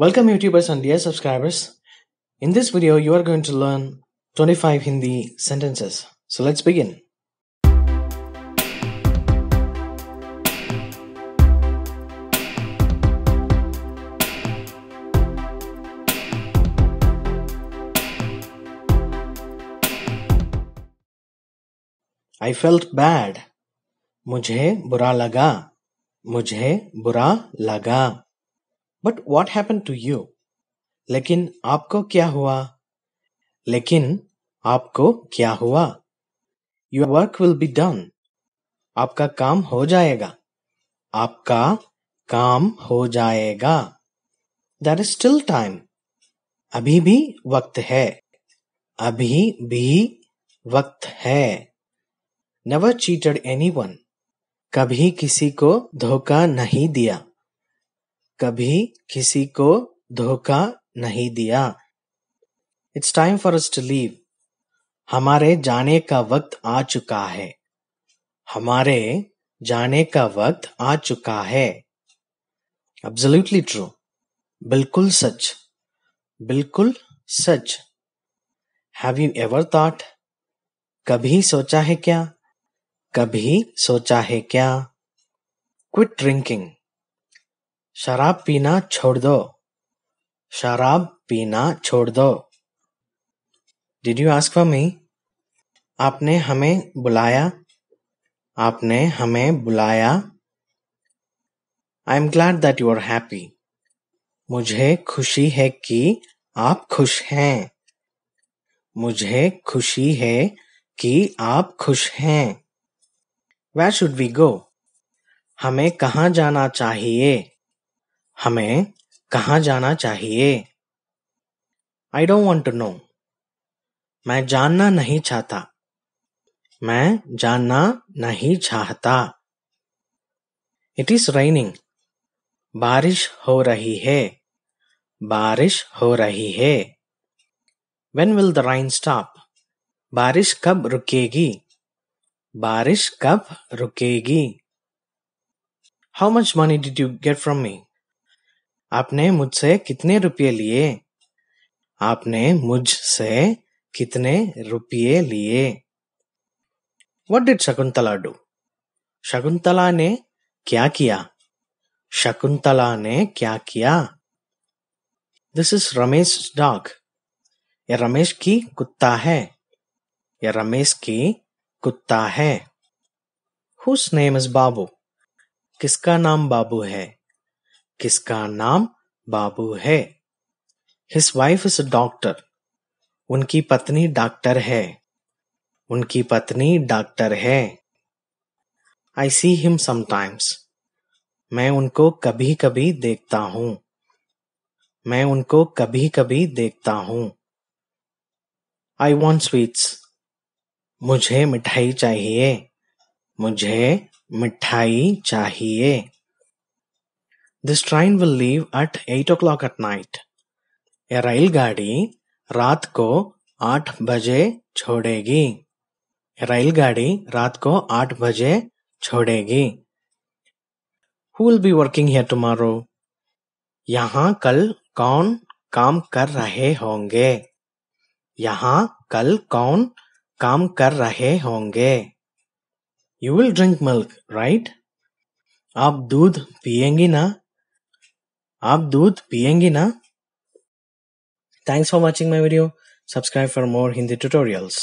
Welcome YouTubers and dear subscribers. In this video, you are going to learn 25 Hindi sentences. So let's begin. I felt bad. Mujhe bura laga. Mujhe bura laga. But what happen to you लेकिन आपको क्या हुआ लेकिन आपको क्या हुआ your work will be done आपका काम हो जाएगा आपका काम हो जाएगा देर इज स्टिल टाइम अभी भी वक्त है अभी भी वक्त है नेवर चीटेड एनी वन कभी किसी को धोखा नहीं दिया कभी किसी को धोखा नहीं दिया it's time for us to leave हमारे जाने का वक्त आ चुका है हमारे जाने का वक्त आ चुका है एब्सोल्युटली ट्रू बिल्कुल सच बिल्कुल सच हैव यू एवर थॉट कभी सोचा है क्या कभी सोचा है क्या क्विट ड्रिंकिंग शराब पीना छोड़ दो शराब पीना छोड़ दो did you ask for me आपने हमें बुलाया आपने हमें बुलाया I am glad that you are happy मुझे खुशी है कि आप खुश हैं मुझे खुशी है कि आप खुश हैं वेर शुड वी गो हमें कहाँ जाना चाहिए हमें कहा जाना चाहिए I don't want to know मैं जानना नहीं चाहता मैं जानना नहीं चाहता इट इज रेनिंग बारिश हो रही है बारिश हो रही है when will the rain stop बारिश कब रुकेगी बारिश कब रुकेगी how much money did you get from me आपने मुझसे कितने रुपये लिए आपने मुझसे कितने रुपये लिए what did Shakuntala do Shakuntala ने क्या किया शकुंतला ने क्या किया दिस इज रमेश डॉग यह रमेश की कुत्ता है यह रमेश की कुत्ता है हुस नेम इज बाबू किसका नाम बाबू है किसका नाम बाबू है हिस वाइफ इज डॉक्टर उनकी पत्नी डॉक्टर है उनकी पत्नी डॉक्टर है आई सी हिम समटाइम्स मैं उनको कभी कभी देखता हूं मैं उनको कभी कभी देखता हूं आई वॉन्ट स्वीट्स मुझे मिठाई चाहिए मुझे मिठाई चाहिए This train will leave at eight o'clock at night. A rail gadi raat ko रात baje आठ A rail gadi raat ko आठ baje छोड़ेगी Who will be working here tomorrow? यहाँ कल कौन काम कर रहे होंगे यहाँ कल कौन काम कर रहे होंगे you will drink milk right आप दूध पिएंगी ना आप दूध पियेंगी ना Thanks for watching my video. Subscribe for more Hindi tutorials.